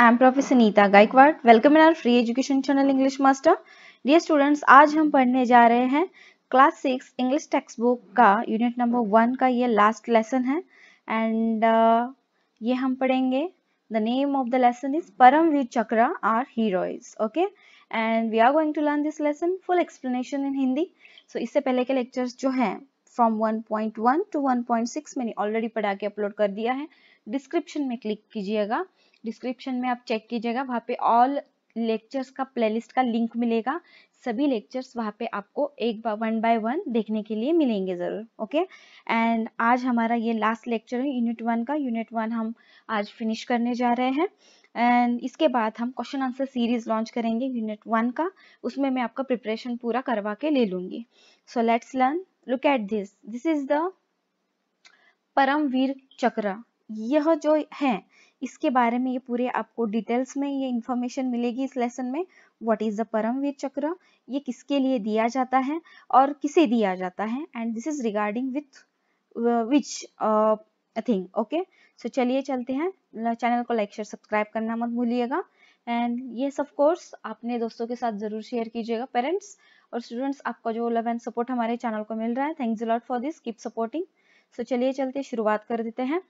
I am professor Neeta Gaikwad welcome in our free education channel English master dear students आज हम पढ़ने जा रहे हैं class six English text book का यूनिट नंबर वन का ये लास्ट लेसन है एंड uh, ये हम पढ़ेंगे the name of the lesson is Paramvir Chakra are heroes okay and we are going to learn this lesson full explanation in Hindi so इससे पहले के लेक्चर्स जो हैं फ्रॉम 1.1 टू 1.6 मैंने ऑलरेडी पढ़ा के अपलोड कर दिया है डिस्क्रिप्शन में क्लिक कीजिएगा डिस्क्रिप्शन में आप चेक कीजिएगा वहाँ पे ऑल लेक्चर्स का प्लेलिस्ट का लिंक मिलेगा सभी लेक्चर्स वहाँ पे आपको एक वन बाय वन देखने के लिए मिलेंगे ज़रूर ओके एंड आज हमारा ये लास्ट लेक्चर है यूनिट वन का यूनिट वन हम आज फिनिश करने जा रहे हैं एंड इसके बाद हम क्वेश्चन आंसर सीरीज लॉन्च करेंगे यूनिट वन का उसमें मैं आपका प्रिपरेशन पूरा करवा के ले लूँगी so let's learn look at this this is the Paramvir Chakra यह जो है इसके बारे में ये पूरे आपको डिटेल्स में ये इन्फॉर्मेशन मिलेगी इस लेसन में व्हाट इज द परमवीर चक्र ये किसके लिए दिया जाता है और किसे दिया जाता है and this is regarding with which thing okay so चलिए चलते हैं चैनल को लाइक शेयर सब्सक्राइब करना मत भूलिएगा एंड ये सब कोर्स आपने दोस्तों के साथ जरूर शेयर कीजिएगा पेरेंट्स और स्टूडेंट्स आपका जो लव एंड सपोर्ट हमारे चैनल को मिल रहा है thanks lot for this keep supporting so चलिए चलते शुरुआत कर देते हैं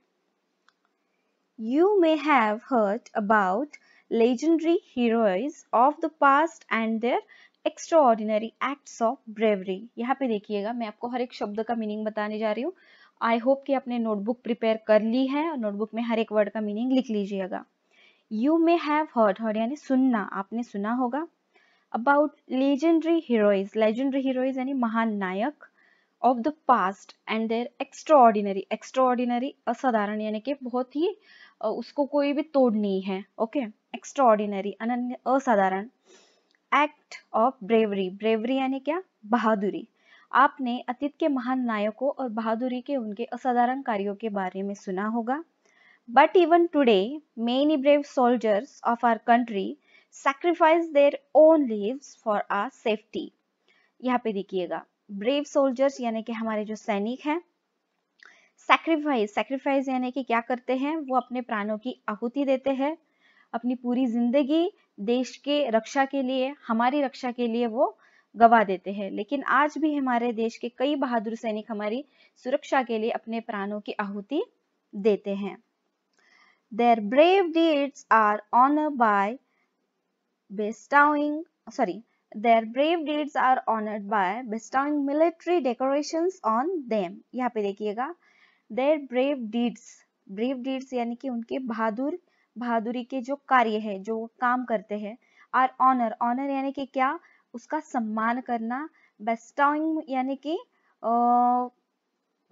You may have heard about legendary heroes of the past and their extraordinary acts of bravery. यहाँ पे देखिएगा मैं आपको हर एक शब्द का मीनिंग बताने जा रही हूँ आई होप कि आपने नोटबुक प्रिपेयर कर ली है और नोटबुक में हर एक वर्ड का मीनिंग लिख लीजिएगा you may have heard heard यानी सुनना आपने सुना होगा about legendary heroes legendary heroes यानी महान नायक of the past and their extraordinary extraordinary असाधारण यानी कि बहुत ही उसको कोई भी तोड़ नहीं है ओके एक्स्ट्रॉर्डिनरी अनन्य असाधारण एक्ट ऑफ ब्रेवरी ब्रेवरी यानी क्या बहादुरी आपने अतीत के महान नायकों और बहादुरी के उनके असाधारण कार्यों के बारे में सुना होगा but even today many brave soldiers of our country sacrifice their own live for our safety यहाँ पे देखिएगा ब्रेव सोल्जर्स यानी कि हमारे जो सैनिक हैं सैक्रिफाइस सैक्रिफाइस यानी कि क्या करते हैं वो अपने प्राणों की आहुति देते हैं अपनी पूरी जिंदगी देश के रक्षा के लिए हमारी रक्षा के लिए वो गवा देते हैं लेकिन आज भी हमारे देश के कई बहादुर सैनिक हमारी सुरक्षा के लिए अपने प्राणों की आहुति देते हैं their brave deeds are honored by bestowing sorry their brave deeds are honored by bestowing military decorations on them यहाँ पे देखिएगा their brave deeds brave deeds यानी कि उनके बहादुर बहादुरी के जो कार्य है जो काम करते हैं आर ऑनर ऑनर यानी कि क्या उसका सम्मान करना बेस्टाउंग यानी कि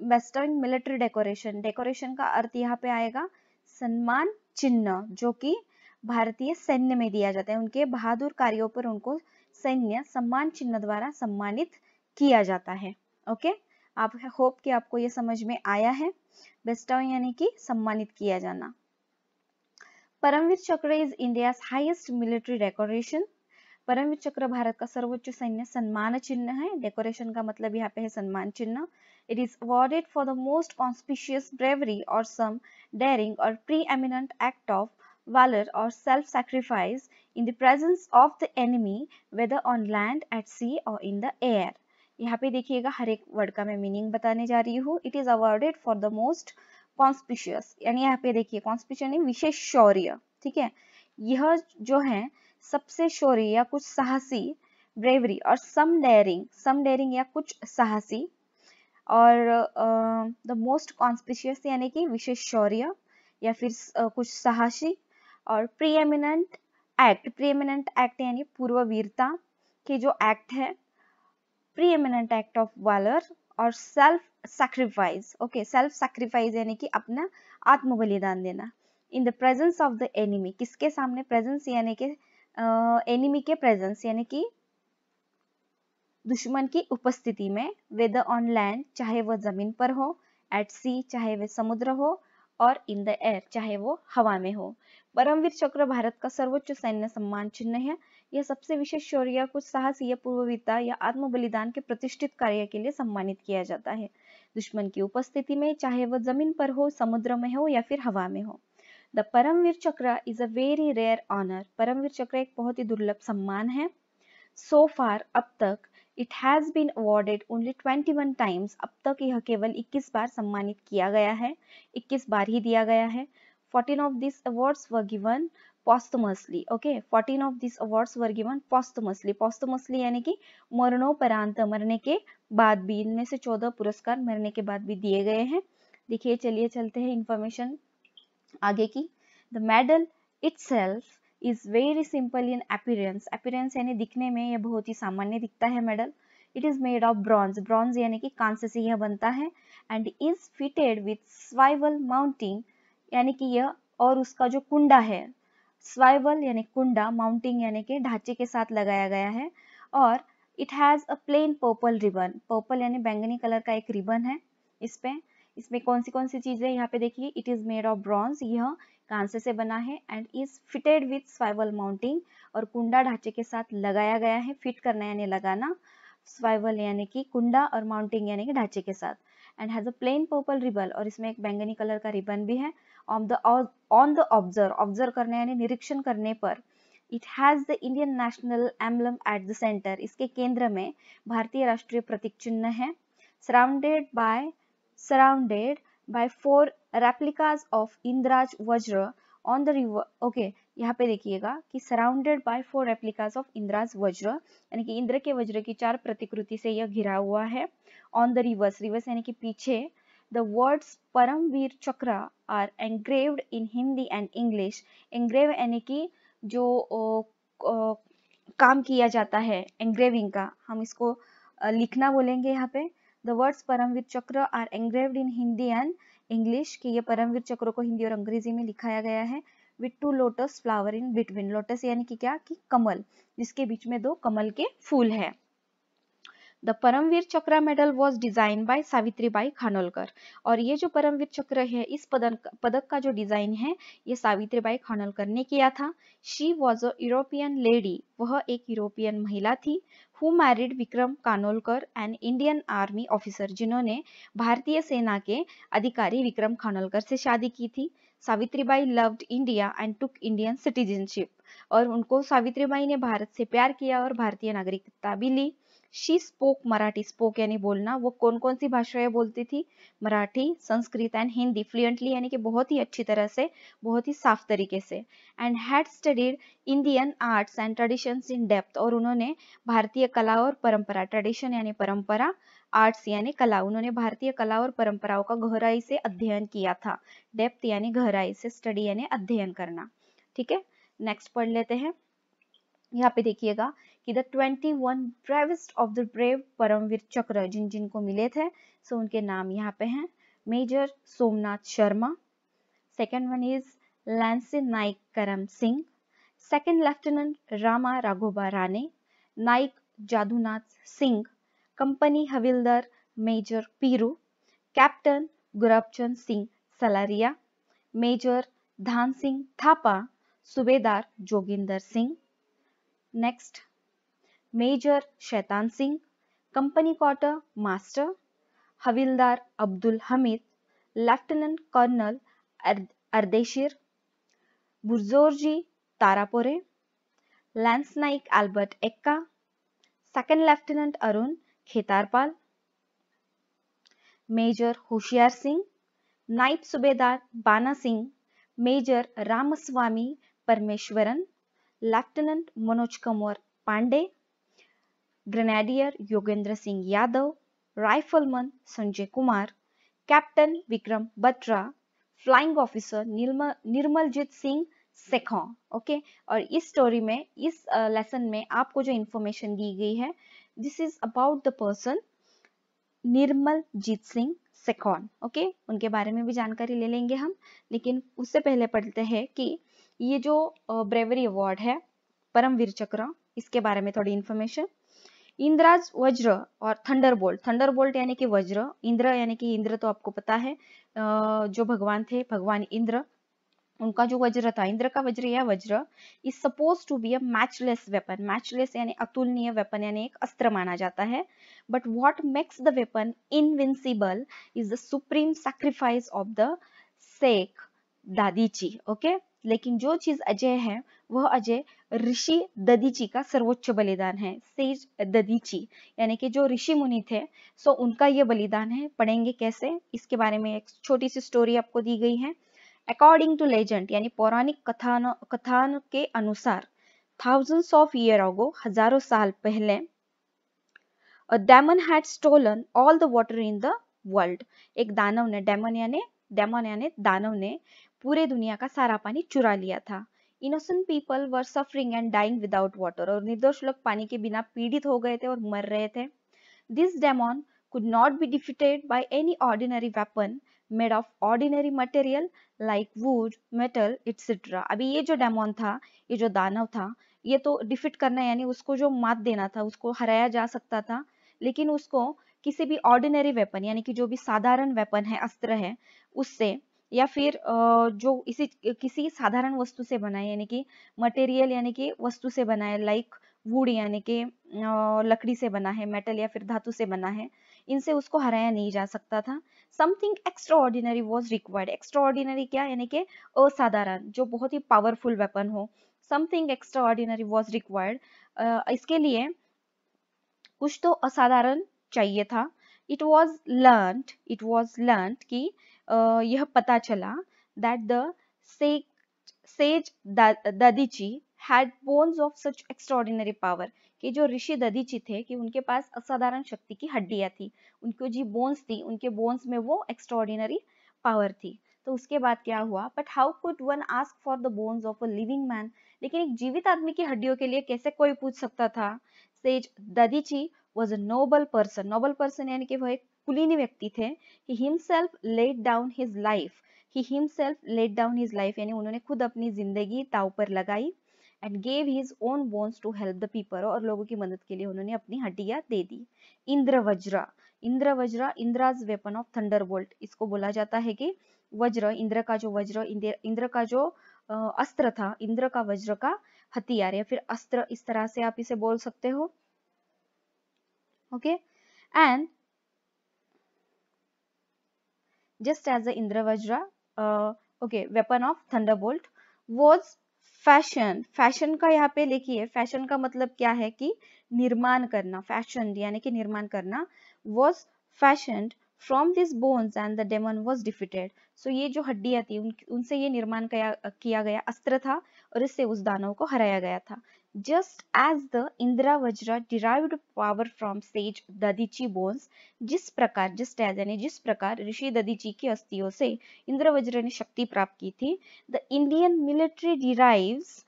बेस्टाउंग मिलिट्री डेकोरेशन डेकोरेशन का अर्थ यहाँ पे आएगा सम्मान चिन्ह जो कि भारतीय सैन्य में दिया जाता है उनके बहादुर कार्यों पर उनको सैन्य सम्मान चिन्ह द्वारा सम्मानित किया जाता है ओके okay? आप होप कि आपको ये समझ में आया है बेस्टाउ यानी कि सम्मानित किया जाना Paramvir Chakra is India highest military decoration Paramvir Chakra Bharat का सर्वोच्च सैन्य सम्मान चिन्ह है डेकोरेशन का मतलब यहाँ पे है सम्मान चिन्ह it is awarded for the most conspicuous bravery or some daring or preeminent act of valour or self sacrifice in the presence of the enemy whether on land at sea or in the air यहाँ पे देखिएगा हर एक word का मैं meaning बताने जा रही हूँ it is awarded for the most conspicuous यानी यहाँ पे देखिए कॉन्स्पिशियस यानी विशेष शौर्य ठीक है यह जो है सबसे शौर्य या कुछ साहसी bravery or some dairying some dairying या कुछ साहसी और द मोस्ट कॉन्स्पिशियस यानी कि विशेष शौर्य या फिर uh, कुछ साहसी और प्रीएमिनेंट एक्ट प्रीएमिनेंट एक्ट यानी पूर्व वीरता के जो एक्ट है प्रीएमिनेंट act of valour or self sacrifice okay self sacrifice यानी कि अपना आत्म बलिदान देना in the presence of the enemy किसके सामने प्रेजेंस यानी कि एनिमी के प्रेजेंस यानी कि दुश्मन की उपस्थिति में वेद ऑन लैंड चाहे वह जमीन पर हो एट सी चाहे वह समुद्र हो और इन द एयर चाहे वो हवा में हो परमवीर चक्र भारत का सर्वोच्च सैन्य सम्मान चिन्ह है यह सबसे विशेष शौर्य को कुछ साहसीय पूर्वविता या आत्म बलिदान के प्रतिष्ठित कार्य के लिए सम्मानित किया जाता है दुश्मन की उपस्थिति में चाहे वह जमीन पर हो समुद्र में हो या फिर हवा में हो the Paramvir Chakra is a very rare honour Paramvir Chakra एक बहुत ही दुर्लभ सम्मान है सो so फार अब तक it has been awarded only 21 times अब तक यह केवल 21 बार सम्मानित किया गया है 21 बार ही दिया गया है 14 of this awards were given posthumously okay fourteen of this awards were given posthumously posthumously यानी कि मरणोपरांत मरने के बाद भी इनमें से चौदह पुरस्कार मरने के बाद भी दिए गए हैं देखिए चलिए चलते हैं इंफॉर्मेशन आगे की the medal itself is very simple in appearance appearance यानी दिखने में यह बहुत ही सामान्य दिखता है medal it is made of bronze bronze यानी कि कांस्य से यह बनता है and is fitted with swivel mounting यानी कि यह और उसका जो कुंडा है स्वाइवल यानी कुंडा माउंटिंग यानी कि ढांचे के साथ लगाया गया है और it has a plain purple ribbon purple यानी बैंगनी कलर का एक रिबन है इसपे इसमें कौन सी कौन सी चीज़ें यहाँ पे देखिए it is made of bronze यह कांसे से बना है and is fitted with swivel mounting और कुंडा ढांचे के साथ लगाया गया है फिट करना यानी लगाना स्वाइवल यानी कि कुंडा और माउंटिंग यानी कि ढांचे के साथ and has a plain purple ribbon और इसमें एक बैंगनी कलर का रिबन भी है ऑन द ऑब्जर्व ऑब्जर्व करने यानी निरीक्षण करने पर it has the Indian national emblem at the centre इसके केंद्र में भारतीय राष्ट्रीय प्रतीक चिन्ह है surrounded by surrounded by four replicas of Indra's vajra on the river okay यहाँ पे देखिएगा कि surrounded by four replicas of Indra's vajra यानी कि इंद्र के वज्र की चार प्रतिकृति से यह घिरा हुआ है ऑन द रिवर्स रिवर्स यानी कि पीछे The words परमवीर चक्र are engraved in Hindi and English. Engrave यानी कि जो ओ, ओ, काम किया जाता है एंग्रेविंग का हम इसको लिखना बोलेंगे यहाँ पे the words Paramvir Chakra are engraved in Hindi and English कि ये परमवीर चक्र को हिंदी और अंग्रेजी में लिखाया गया है with two lotus flower in between lotus यानी कि क्या कि कमल जिसके बीच में दो कमल के फूल है the Paramvir Chakra medal was design by Savitri Bai Khanolkar और ये जो परमवीर चक्र है इस पदक पदक का जो डिजाइन है ये सावित्री बाई खानोलकर ने किया था she was a European lady वह एक यूरोपियन महिला थी who married Vikram Khanolkar an Indian army officer जिन्होंने भारतीय सेना के अधिकारी विक्रम खानोलकर से शादी की थी Savitribai loved India and took Indian citizenship और उनको सावित्रीबाई ने भारत से प्यार किया और भारतीय नागरिकता भी ली शी स्पोक मराठी स्पोक यानी बोलना वो कौन कौन सी भाषाएं बोलती थी मराठी संस्कृत एंड हिंदी फ्लुएंटली यानी कि बहुत ही अच्छी तरह से बहुत ही साफ तरीके से and had studied Indian arts and traditions in depth और उन्होंने भारतीय कला और परंपरा ट्रेडिशन यानी परंपरा आर्ट्स यानी कला उन्होंने भारतीय कला और परंपराओं का गहराई से अध्ययन किया था डेप्थ यानी गहराई से स्टडी यानी अध्ययन करना ठीक है नेक्स्ट पढ़ लेते हैं यहाँ पे देखिएगा कि the twenty one bravest of the brave Paramvir Chakra जिन जिनको मिले थे सो so उनके नाम यहाँ पे हैं major Somnath Sharma second one is lance Naik Karam Singh second lieutenant Rama Raghoba Rane Naik Jadunath Singh company havildar major Piru captain Gurbachan Singh Salaria major Dhan Singh Thapa subedar Joginder Singh next major Shaitan Singh company quartermaster havildar Abdul Hamid lieutenant colonel Ardeshir Burzorji Tarapore lance Naik Albert Ekka second lieutenant Arun Khetarpal major Hoshiar Singh Naib subedar Bana Singh major Ramaswamy Parameswaran lieutenant Manoj Kanwar Pandey grenadier Yogendra Singh Yadav rifleman Sanjay Kumar captain Vikram Batra flying officer Nirmaljit Singh Sekhon okay और इस story में इस lesson uh, में आपको जो information दी गई है this is about the person Nirmaljit Singh Sekhon okay उनके बारे में भी जानकारी ले लेंगे हम लेकिन उससे पहले पढ़ते हैं कि ये जो ब्रेवरी uh, अवार्ड है परमवीर चक्र इसके बारे में थोड़ी इन्फॉर्मेशन इंद्राज वज्र और थंडरबोल्ट थंडरबोल्ट यानी कि वज्र इंद्र यानी कि इंद्र तो आपको पता है जो भगवान थे भगवान इंद्र उनका जो वज्र था इंद्र का वज्र या vajra is suppose to be a matchless weapon matchless यानी अतुलनीय वेपन यानी एक अस्त्र माना जाता है but what makes the weapon invincible is the supreme sacrifice of the sage Dadhichi okay okay? लेकिन जो चीज अजय है वह अजय ऋषि ददीची का सर्वोच्च बलिदान है सेज ददीची यानी कि जो ऋषि मुनि थे सो उनका ये बलिदान है पढ़ेंगे कैसे इसके बारे में एक छोटी सी स्टोरी आपको दी गई है अकॉर्डिंग टू लेजेंड यानी पौराणिक कथान कथान के अनुसार थाउजेंड्स ऑफ ईयर ago, हजारों साल पहले a demon had stolen all the water in the एक दानव ने डेमन यानी डेमन यानी दानव ने पूरे दुनिया का सारा पानी चुरा लिया था innocent people were suffering and dying without water और निर्दोष लोग पानी के बिना पीड़ित हो गए थे और मर रहे थे this demon could not be defeated by any ordinary weapon made of ordinary material like wood metal etc. अभी ये जो डेमोन था ये जो दानव था ये तो डिफिट करना यानी उसको जो मात देना था उसको हराया जा सकता था लेकिन उसको किसी भी ऑर्डिनरी वेपन यानी कि जो भी साधारण वेपन है अस्त्र है उससे या फिर जो इसी किसी साधारण वस्तु से बना है यानी कि मटेरियल यानी कि वस्तु से बना है लाइक वुड यानी कि लकड़ी से बना है मेटल या फिर धातु से बना है इनसे उसको हराया नहीं जा सकता था something extraordinary was required extraordinary क्या यानी कि असाधारण जो बहुत ही पावरफुल वेपन हो something extraordinary was required इसके लिए कुछ तो असाधारण चाहिए था it was learnt it was learnt कि यह पता चला that the sage sage Dadhichi had bones of such extraordinary power कि जो ऋषि ददीची थे कि उनके पास असाधारण शक्ति की हड्डियां थी उनको जी बोन्स थी उनके बोन्स में वो एक्स्ट्रॉर्डिनरी पावर थी तो उसके बाद क्या हुआ but how could one ask for the bones of a living man लेकिन एक जीवित आदमी की हड्डियों के लिए कैसे कोई पूछ सकता था sage Dadhichi was a noble person noble person यानी कि वह एक कुलीन व्यक्ति थे he himself let down his life he himself let down his life यानी उन्होंने खुद अपनी जिंदगी ताव पर लगाई and gave his own bones to help the people और लोगों की मदद के लिए उन्होंने अपनी हड्डियां दे दी Indra Vajra Indra Vajra Indra's weapon of thunderbolt इसको बोला जाता है कि वज्र इंद्र का जो वज्र इंद्र का जो अस्त्र था इंद्र का वज्र का हथियार या फिर अस्त्र इस तरह से आप इसे बोल सकते हो okay and just as the Indra Vajra uh, okay weapon of thunderbolt was fashion fashion का यहाँ पे लिखिए फैशन का मतलब क्या है कि निर्माण करना फैशन यानी कि निर्माण करना was fashion from this bones and the demon was defeated so ये जो हड्डियां थी उन, उनसे ये निर्माण किया गया अस्त्र था और इससे उस दानव को हराया गया था Just as the Indira Vajra derived power from sage Dadhichi bones, जिस प्रकार just as यानी जिस प्रकार ऋषि दधीची की अस्थियों से इंदिरा वज्र ने शक्ति प्राप्त की थी the Indian military derives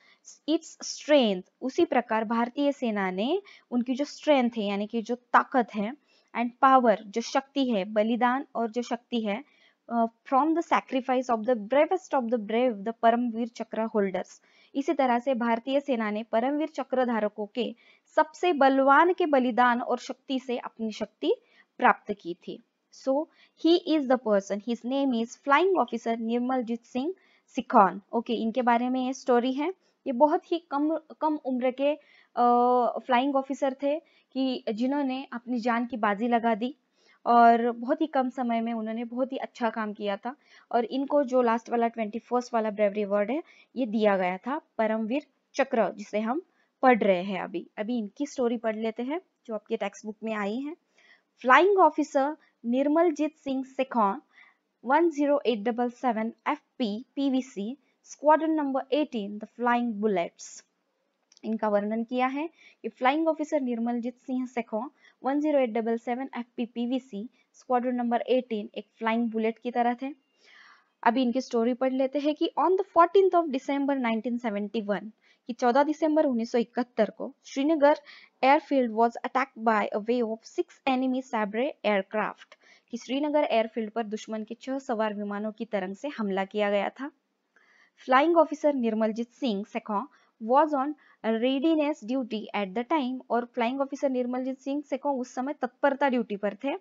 its strength उसी प्रकार भारतीय सेना ने उनकी जो स्ट्रेंथ है यानी कि जो ताकत है एंड पावर जो शक्ति है बलिदान और जो शक्ति है from the sacrifice of the bravest of the brave the Paramvir Chakra holders इसी तरह से भारतीय सेना ने परमवीर चक्र धारकों के सबसे बलवान के बलिदान और शक्ति से अपनी शक्ति प्राप्त की थी so he is the person his name is flying officer Nirmaljit Singh Sekhon okay इनके बारे में ये स्टोरी है ये बहुत ही कम कम उम्र के फ्लाइंग uh, ऑफिसर थे कि जिन्होंने अपनी जान की बाजी लगा दी और बहुत ही कम समय में उन्होंने बहुत ही अच्छा काम किया था और इनको जो लास्ट वाला ट्वेंटी फर्स्ट वाला ब्रेवरी अवार्ड है ये दिया गया था परमवीर चक्र जिसे हम पढ़ रहे हैं अभी अभी इनकी स्टोरी पढ़ लेते हैं जो आपके टेक्स्ट बुक में आई है flying officer Nirmaljit Singh Sekhon 10877 FP PVC squadron number 18 the flying bullets इनका वर्णन किया है कि flying officer Nirmaljit Singh Sekhon 10877 FP PVC squadron number 18 एक फ्लाइंग बुलेट की तरह थे अभी इनकी स्टोरी पढ़ लेते हैं कि on the fourteen of December 1971 कि 14 दिसंबर 1971 को Srinagar airfield was attack by a wave of six enemy Sabre aircraft कि श्रीनगर एयरफील्ड पर दुश्मन के छह सवार विमानों की तरंग से हमला किया गया था flying officer Nirmaljit Singh Sekhon was on readiness duty at the time और फ्लाइंग ऑफिसर निर्मलजीत सिंह सेको उस समय तत्परता ड्यूटी पर थे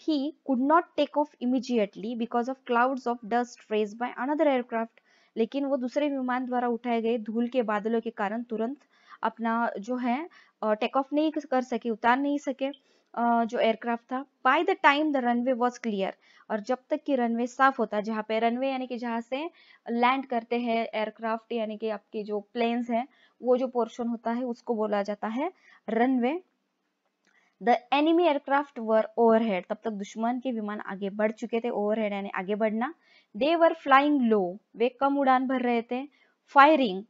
he could not take off immediately because of clouds of dust raised by another aircraft लेकिन वो दूसरे विमान द्वारा उठाए गए धूल के बादलों के कारण तुरंत अपना जो है टेक ऑफ नहीं कर सके उतार नहीं सके जो एयरक्राफ्ट था by the time the runway was clear और जब तक कि रनवे साफ होता है जहाँ पे रनवे यानी कि जहाँ से लैंड करते हैं एयरक्राफ्ट यानी कि आपके जो प्लेन्स हैं वो जो पोर्शन होता है उसको बोला जाता है runway the enemy aircraft were overhead तब तक दुश्मन के विमान आगे बढ़ चुके थे ओवरहेड यानी आगे बढ़ना दे वर फ्लाइंग लो वे कम उड़ान भर रहे थे firing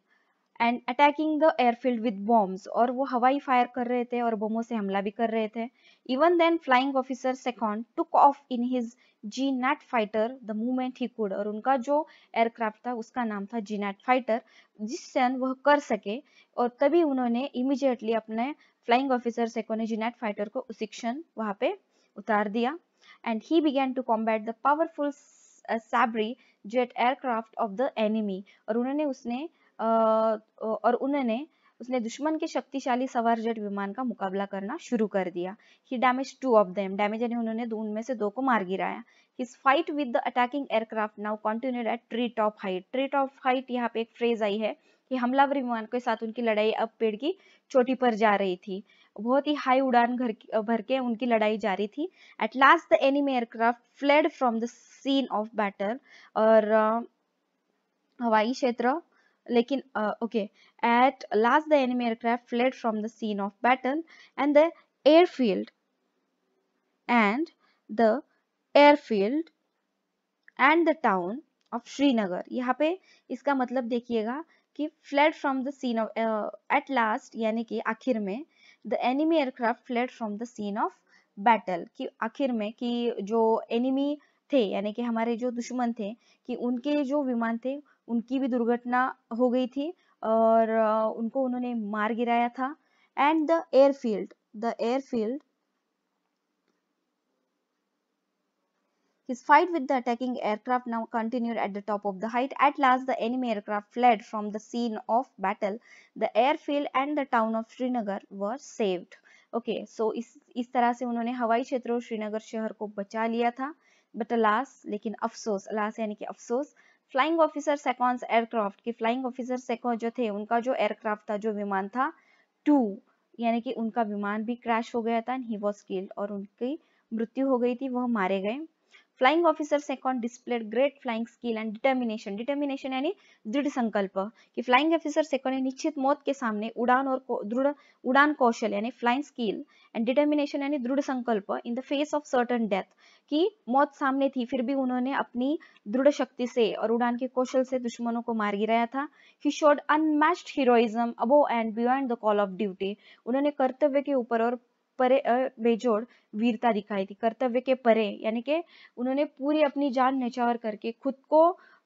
and attacking the airfield with bombs और वो हवाई फायर कर रहे थे और बमों से हमला भी कर रहे थे even then flying officer Sekhon took off in his Gnat fighter the movement he could और उनका जो एयरक्राफ्ट था उसका नाम था जी नेट फाइटर जिस जिससे वह कर सके और तभी उन्होंने इमिजिएटली अपने फ्लाइंग ऑफिसर सेकॉन्ड ने जी नेट फाइटर को क्षण वहाँ पे उतार दिया and he began to combat the powerful Sabre jet aircraft of the enemy और उन्होंने उसने और उन्होंने उसने दुश्मन के शक्तिशाली सवार जेट विमान का मुकाबला करना शुरू कर दिया he damage two of them damage यानी उन्होंने उनमें से दो को मार गिराया his fight with the attacking aircraft now continued at tree top height tree top height यहाँ पे एक फ्रेज आई है कि हमलावर विमान के साथ उनकी लड़ाई अब पेड़ की चोटी पर जा रही थी बहुत ही हाई उड़ान घर भर के उनकी लड़ाई जारी थी at last the enemy aircraft fled from the scene of battle और हवाई क्षेत्र लेकिन okay at last the enemy aircraft fled from the scene of battle and the airfield and the airfield and the town of Srinagar यहाँ पे इसका मतलब देखिएगा कि fled from the scene of at last यानी कि आखिर में the enemy aircraft fled from the scene of battle कि आखिर में कि जो एनिमी थे यानी कि हमारे जो दुश्मन थे कि उनके जो विमान थे उनकी भी दुर्घटना हो गई थी और उनको उन्होंने मार गिराया था and the airfield the airfield His fight with the attacking aircraft now continued at the top of the height. At last, the enemy aircraft fled from the scene of battle. The airfield and the town of Srinagar were saved. okay, so इस इस तरह से उन्होंने हवाई क्षेत्रों श्रीनगर शहर को बचा लिया था But alas, लेकिन अफसोस alas यानी कि अफसोस फ्लाइंग ऑफिसर सेकॉन्स एयरक्राफ्ट की फ्लाइंग ऑफिसर सेकॉन जो थे उनका जो एयरक्राफ्ट था जो विमान था टू यानी कि उनका विमान भी क्रैश हो गया था ही वॉज किल्ड और उनकी मृत्यु हो गई थी वह मारे गए flying officer Sekhon displayed great flying skill and determination determination यानी दृढ़ संकल्प कि फ्लाइंग ऑफिसर सेकंड ने निश्चित मौत के सामने उड़ान और दृढ़ उड़ान कौशल यानी फ्लाइंग स्किल एंड डिटर्मिनेशन यानी दृढ़ संकल्प in the face of certain death कि मौत सामने थी फिर भी उन्होंने अपनी दृढ़ शक्ति से और उड़ान के कौशल से दुश्मनों को मार गिराया था he showed unmatched heroism above and beyond the call of duty उन्होंने कर्तव्य के ऊपर और परे बेजोड़ वीरता दिखाई थी कर्तव्य के परे यानी कि उन्होंने पूरी अपनी जान नचावर करके खुद को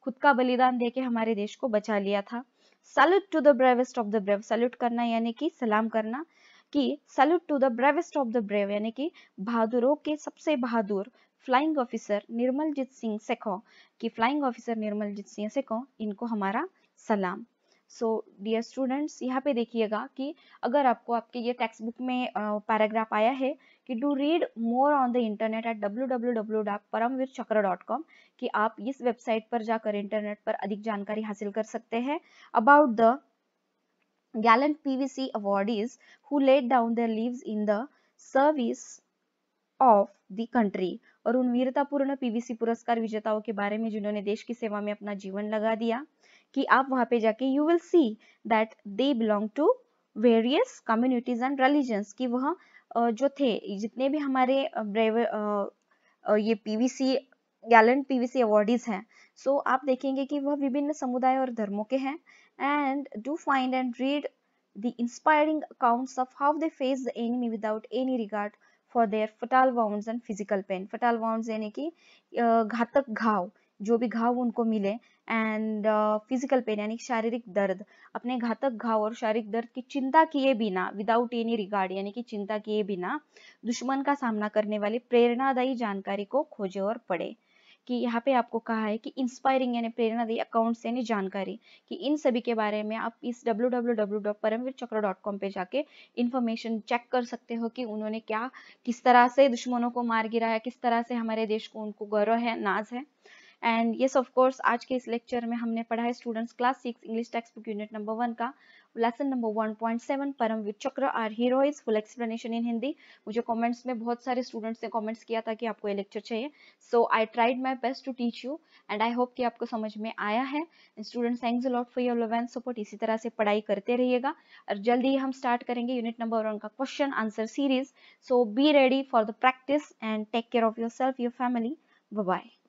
खुद का बलिदान देके हमारे देश को बचा लिया था salute to the bravest of the brave salute करना यानी कि सलाम करना कि salute to the bravest of the brave यानी कि बहादुरों के सबसे बहादुर फ्लाइंग ऑफिसर निर्मलजीत सिंह सेखो की फ्लाइंग ऑफिसर निर्मलजीत सिंह सेखो इनको हमारा सलाम सो डियर स्टूडेंट्स यहाँ पे देखिएगा कि अगर आपको आपके ये टेक्स्ट बुक में पैराग्राफ uh, आया है कि do read more on the internet at W W W dot Paramvir Chakra dot com कि आप इस वेबसाइट पर जाकर इंटरनेट पर अधिक जानकारी हासिल कर सकते हैं about the gallant PVC awardees who let down the lives in the service of the country और उन वीरतापूर्ण पीवीसी पुरस्कार विजेताओं के बारे में जिन्होंने देश की सेवा में अपना जीवन लगा दिया कि आप वहां पे जाके you will see that they belong to various communities and religions कि वह जो थे जितने भी हमारे ब्रेव ये पीवीसी गैलेंट पीवीसी अवार्डीज हैं सो so, आप देखेंगे कि वह विभिन्न समुदाय और धर्मों के हैं and do find and read the inspiring accounts of how they face the enemy without any regard for their fatal wound and physical pain fatal wound यानी कि घातक घाव जो भी घाव उनको मिले एंड फिजिकल पेन यानी शारीरिक दर्द अपने घातक घाव और शारीरिक दर्द की चिंता किए बिना विदाउट एनी रिगार्ड यानी कि चिंता किए बिना दुश्मन का सामना करने वाली प्रेरणादायी जानकारी को खोजे और पढ़े कि यहाँ पे आपको कहा है कि इंस्पायरिंग यानी प्रेरणादायी अकाउंट्स यानी जानकारी कि इन सभी के बारे में आप इस W W W dot Paramvir Chakra dot com पर जाके इन्फॉर्मेशन चेक कर सकते हो कि उन्होंने क्या किस तरह से दुश्मनों को मार गिरा है किस तरह से हमारे देश को उनको गौरव है नाज है एंड येस ऑफ कोर्स आज के इस लेक्चर में हमने पढ़ा है students class six English text book unit number one का lesson number one point seven Param Chakra are heroes full explanation in Hindi मुझे कमेंट्स में बहुत सारे स्टूडेंट्स ने कमेंट्स किया था कि आपको ये लेक्चर चाहिए so I tried my best to teach you and I hope कि आपको समझ में आया है students thanks a lot for your love support इसी तरह से पढ़ाई करते रहिएगा और जल्दी ही हम स्टार्ट करेंगे यूनिट नंबर वन का question answer series so be ready for the practice and take care of yourself your family bye